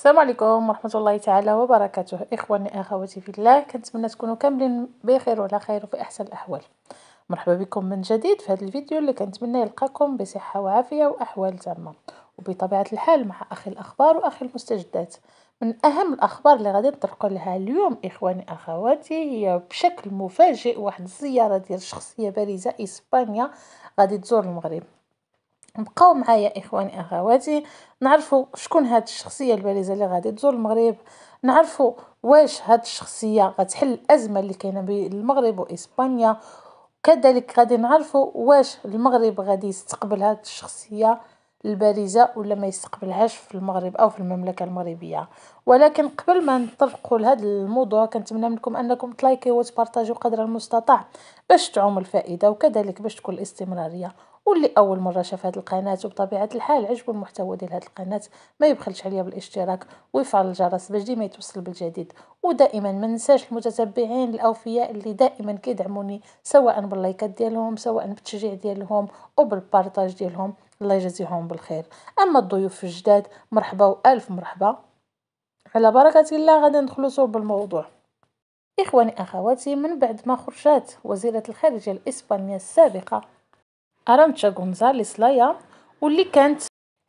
السلام عليكم ورحمة الله تعالى وبركاته إخواني أخواتي في الله كنتمنى تكونوا كاملين بخير وعلى خير وفي أحسن الأحوال مرحبا بكم من جديد في هذا الفيديو اللي كنتمنى يلقاكم بصحة وعافية وأحوال تامة وبطبيعة الحال مع أخي الأخبار وأخي المستجدات من أهم الأخبار اللي غادي نطرقوا لها اليوم إخواني أخواتي هي بشكل مفاجئ واحد الزيارة ديال شخصية بارزة إسبانيا غادي تزور المغرب بقاو معايا اخواني اخواتي نعرفوا شكون هاد الشخصيه البارزه اللي غادي تزور المغرب نعرفوا واش هاد الشخصيه غتحل الازمه اللي كاينه بين المغرب واسبانيا كذلك غادي نعرفوا واش المغرب غادي يستقبل هاد الشخصيه البارزه ولا ما يستقبلهاش في المغرب او في المملكه المغربيه ولكن قبل ما نطرقوا لهذا الموضوع كنتمنى منكم انكم تلايكيو وتبارطاجيو قدر المستطاع باش تعم الفائده وكذلك باش تكون الاستمراريه واللي اول مره شاف هذه القناه وبطبيعه الحال عجبو المحتوى ديال هذه القناه ما يبخلش عليا بالاشتراك ويفعل الجرس باش ديما يتوصل بالجديد ودائما ما ننساش المتتبعين الاوفياء اللي دائما كيدعموني سواء باللايكات ديالهم سواء بالتشجيع ديالهم او بالبارطاج ديالهم الله يجزيهم بالخير اما الضيوف الجداد مرحبا والف مرحبا على بركة الله غادي ندخلو صوب الموضوع إخواني أخواتي من بعد ما خرجت وزيرة الخارجية الإسبانية السابقة أرانتشا غونزاليس لايا واللي كانت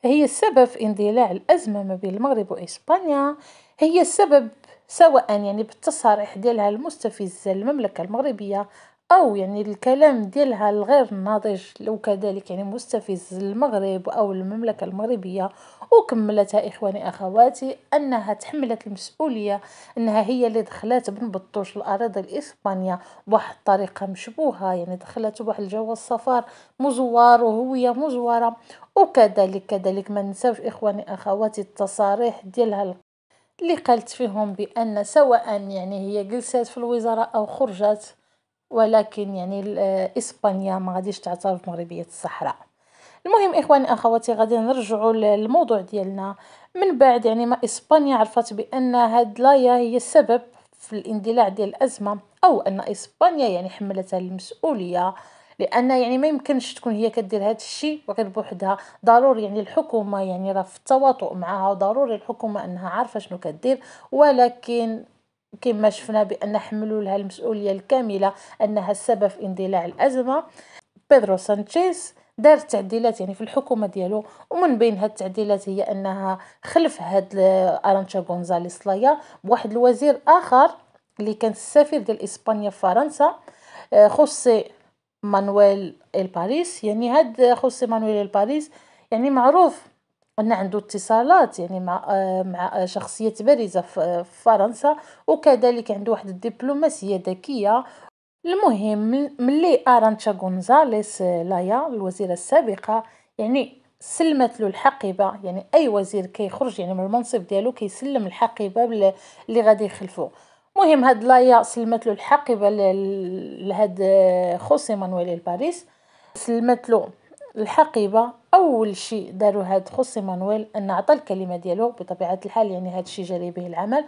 هي السبب في اندلاع الأزمة ما بين المغرب وإسبانيا هي السبب سواء يعني بالتصريح ديالها المستفز المملكة المغربية أو يعني الكلام ديالها الغير ناضج لو كذلك يعني مستفز المغرب أو المملكة المغربية وكملتها إخواني أخواتي أنها تحملت المسؤولية أنها هي اللي دخلت بن بطوش الأراضي الإسبانية بواحد الطريقة مشبوهة يعني دخلت بواحد الجواز سفر مزور وهوية مزورة وكذلك كذلك ما ننساوش إخواني أخواتي التصاريح ديالها اللي قالت فيهم بأن سواء يعني هي جلسات في الوزارة أو خرجت ولكن يعني إسبانيا ما غاديش تعترف مغربية الصحراء المهم إخواني أخواتي غادي نرجعوا للموضوع ديالنا من بعد يعني ما إسبانيا عرفت بأن هاد لايا هي السبب في الاندلاع ديال الأزمة أو أن إسبانيا يعني حملتها المسؤولية لان يعني ما يمكنش تكون هي كدير هذا الشيء غير بوحدها ضروري يعني الحكومه يعني راه في التواطؤ معها وضروري الحكومه انها عارفه شنو كدير ولكن كما شفنا بان حملوا لها المسؤوليه الكامله انها السبب في اندلاع الازمه بيدرو سانشيز دار تعديلات يعني في الحكومه ديالو ومن بين هاد التعديلات هي انها خلف هاد ارانشا غونزاليس لايا بواحد الوزير اخر اللي كان السفير ديال اسبانيا في فرنسا آه، خوسي مانويل الباريس يعني هاد خوسي مانويل الباريس يعني معروف ان عنده اتصالات يعني مع آه، مع آه، شخصيات بارزه آه، في فرنسا وكذلك عنده واحد الدبلوماسيه ذكيه المهم ملي ارانتشا غونزاليس لايا الوزيره السابقه يعني سلمت له الحقيبه يعني اي وزير كيخرج يعني من المنصب ديالو كيسلم الحقيبه اللي غادي يخلفو مهم هاد لايا سلمت له الحقيبه لهاد خوسي مانويل الباريس سلمت له الحقيبة أول شيء داروا هاد خوسي مانويل أن أعطى الكلمة ديالو بطبيعة الحال يعني هاد الشيء جري به العمل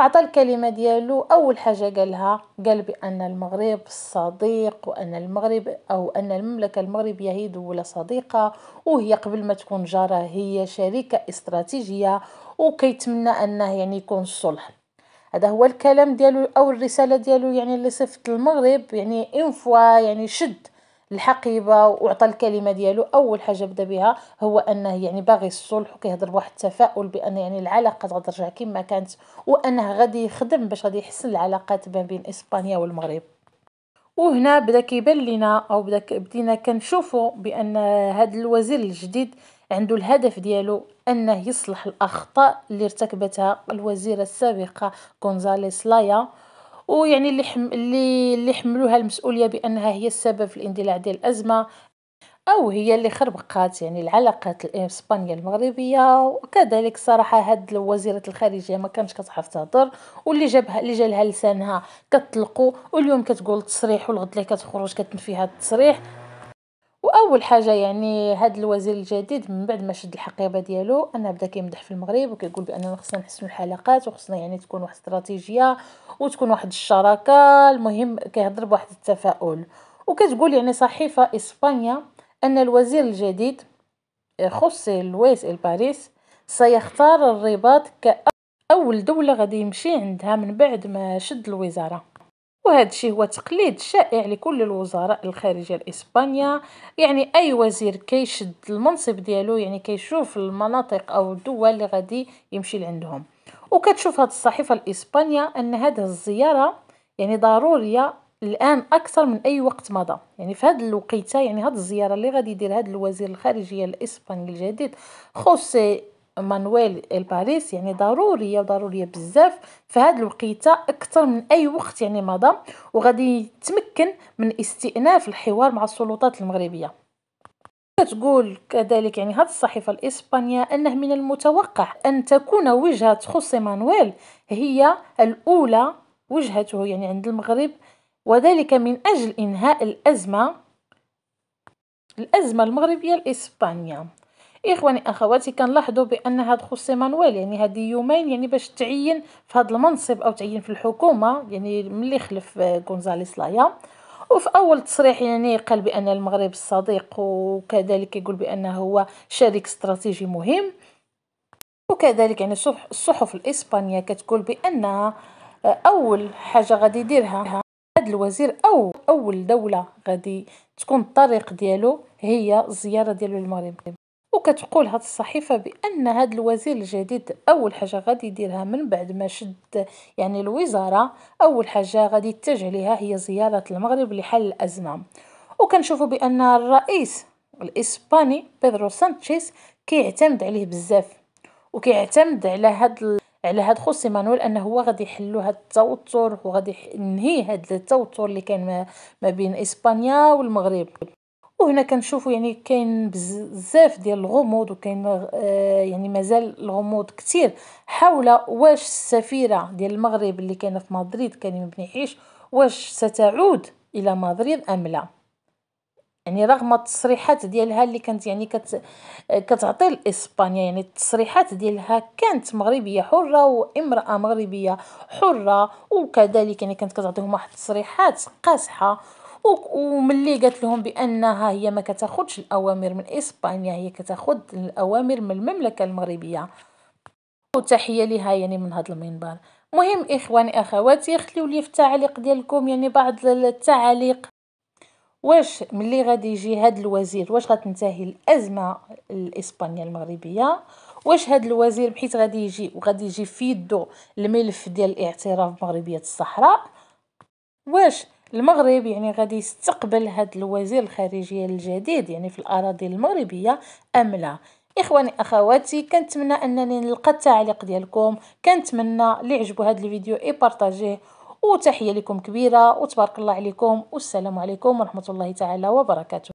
أعطى الكلمة ديالو أول حاجة قالها قال بأن المغرب صديق وأن المغرب أو أن المملكة المغربية هي دولة صديقة وهي قبل ما تكون جارة هي شريكة استراتيجية وكيتمنى أنه يعني يكون الصلح هذا هو الكلام ديالو أو الرسالة ديالو يعني اللي صفت المغرب يعني إنفوا يعني شد الحقيبه وعطى الكلمه ديالو اول حاجه بدا بها هو انه يعني باغي الصلح وكيهضر بواحد التفاؤل بان يعني العلاقات غترجع كما كانت وانه غادي يخدم باش غادي يحسن العلاقات ما بين اسبانيا والمغرب وهنا بدا كيبان لينا او بدا بدينا كنشوفوا بان هذا الوزير الجديد عنده الهدف ديالو انه يصلح الاخطاء اللي ارتكبتها الوزيره السابقه غونزاليس لايا ويعني اللي حم... اللي اللي حملوها المسؤوليه بانها هي السبب في الاندلاع ديال الازمه او هي اللي خربقات يعني العلاقات الاسبانيه المغربيه وكذلك صراحه هاد وزيره الخارجيه ما كانش كتعرف تهضر واللي جابها اللي جالها لسانها كتطلقو واليوم كتقول تصريح والغد اللي كتخرج كتنفي هذا التصريح اول حاجه يعني هذا الوزير الجديد من بعد ما شد الحقيبه ديالو انا بدا كيمدح في المغرب وكيقول باننا خصنا نحسنوا الحلقات وخصنا يعني تكون واحد استراتيجيه وتكون واحد الشراكه المهم كيهضر بواحد التفاؤل وكتقول يعني صحيفه اسبانيا ان الوزير الجديد خوسي لويس الباريس سيختار الرباط كأول دولة غادي يمشي عندها من بعد ما شد الوزارة وهذا الشيء هو تقليد شائع لكل الوزراء الخارجيه الإسبانيا يعني اي وزير كيشد المنصب ديالو يعني كيشوف المناطق او الدول اللي غادي يمشي لعندهم وكتشوف هذه الصحيفه الاسبانيه ان هذه الزياره يعني ضروريه الان اكثر من اي وقت مضى يعني في هذه الوقيته يعني هذه الزياره اللي غادي يدير هذا الوزير الخارجيه الاسباني الجديد خوسي مانويل الباريس يعني ضروريه وضروريه بزاف في هذه الوقيته اكثر من اي وقت يعني مضى وغادي يتمكن من استئناف الحوار مع السلطات المغربيه تقول كذلك يعني هذه الصحيفة الإسبانية أنه من المتوقع أن تكون وجهة تخص مانويل هي الأولى وجهته يعني عند المغرب وذلك من أجل إنهاء الأزمة الأزمة المغربية الإسبانية اخواني اخواتي كنلاحظوا بان هاد خوسي مانويل يعني هاد يومين يعني باش تعين في هاد المنصب او تعين في الحكومه يعني ملي خلف آه، غونزاليس لايا وفي اول تصريح يعني قال بان المغرب الصديق وكذلك يقول بانه هو شريك استراتيجي مهم وكذلك يعني الصحف الاسبانيه كتقول بان آه، اول حاجه غادي يديرها هذا الوزير او اول دوله غادي تكون الطريق ديالو هي الزياره ديالو للمغرب وكتقول هاد الصحيفة بأن هاد الوزير الجديد أول حاجة غادي يديرها من بعد ما شد يعني الوزارة أول حاجة غادي يتجه ليها هي زيارة المغرب لحل الأزمة وكنشوفوا بأن الرئيس الإسباني بيدرو سانتشيز كيعتمد عليه بزاف وكيعتمد على هاد على هاد خوسي مانويل انه هو غادي يحلو هاد التوتر وغادي ينهي هاد التوتر اللي كان ما بين اسبانيا والمغرب وهنا كنشوفوا يعني كاين بزاف ديال الغموض وكاين آه يعني مازال الغموض كثير حول واش السفيره ديال المغرب اللي كاينه في مدريد كريم بن عيش واش ستعود الى مدريد ام لا يعني رغم التصريحات ديالها اللي كانت يعني كت كتعطي لاسبانيا يعني التصريحات ديالها كانت مغربيه حره وامراه مغربيه حره وكذلك يعني كانت كتعطيهم واحد التصريحات قاصحه وملي قالت لهم بانها هي ما كتاخذش الاوامر من اسبانيا هي كتاخذ الاوامر من المملكه المغربيه وتحيه لها يعني من هذا المنبر مهم اخواني اخواتي خليو لي في التعليق ديالكم يعني بعض التعاليق واش ملي غادي يجي هاد الوزير واش غتنتهي الازمه الاسبانيه المغربيه واش هاد الوزير بحيت غادي يجي وغادي يجي في يدو الملف ديال الاعتراف بمغربيه الصحراء واش المغرب يعني غادي يستقبل هاد الوزير الخارجيه الجديد يعني في الاراضي المغربيه ام لا اخواني اخواتي كنتمنى انني نلقى التعليق ديالكم كنتمنى اللي عجبوا هاد الفيديو ايبارطاجيه وتحيه لكم كبيره وتبارك الله عليكم والسلام عليكم ورحمه الله تعالى وبركاته